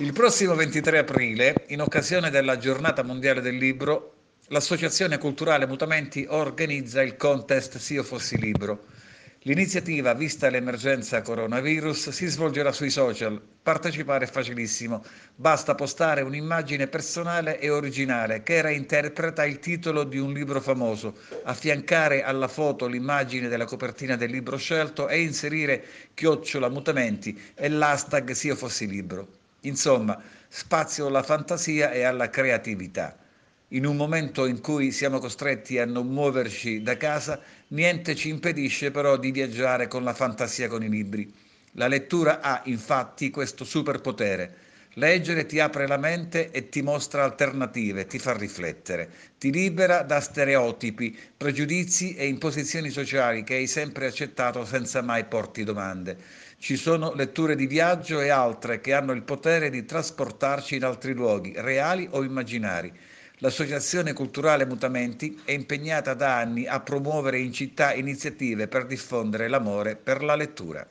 Il prossimo 23 aprile, in occasione della giornata mondiale del libro, l'Associazione Culturale Mutamenti organizza il contest Se io fossi libro. L'iniziativa, vista l'emergenza coronavirus, si svolgerà sui social. Partecipare è facilissimo. Basta postare un'immagine personale e originale che reinterpreta il titolo di un libro famoso, affiancare alla foto l'immagine della copertina del libro scelto e inserire chiocciola mutamenti e l'hashtag Se io fossi libro. Insomma, spazio alla fantasia e alla creatività. In un momento in cui siamo costretti a non muoverci da casa, niente ci impedisce però di viaggiare con la fantasia con i libri. La lettura ha infatti questo superpotere Leggere ti apre la mente e ti mostra alternative, ti fa riflettere, ti libera da stereotipi, pregiudizi e imposizioni sociali che hai sempre accettato senza mai porti domande. Ci sono letture di viaggio e altre che hanno il potere di trasportarci in altri luoghi, reali o immaginari. L'Associazione Culturale Mutamenti è impegnata da anni a promuovere in città iniziative per diffondere l'amore per la lettura.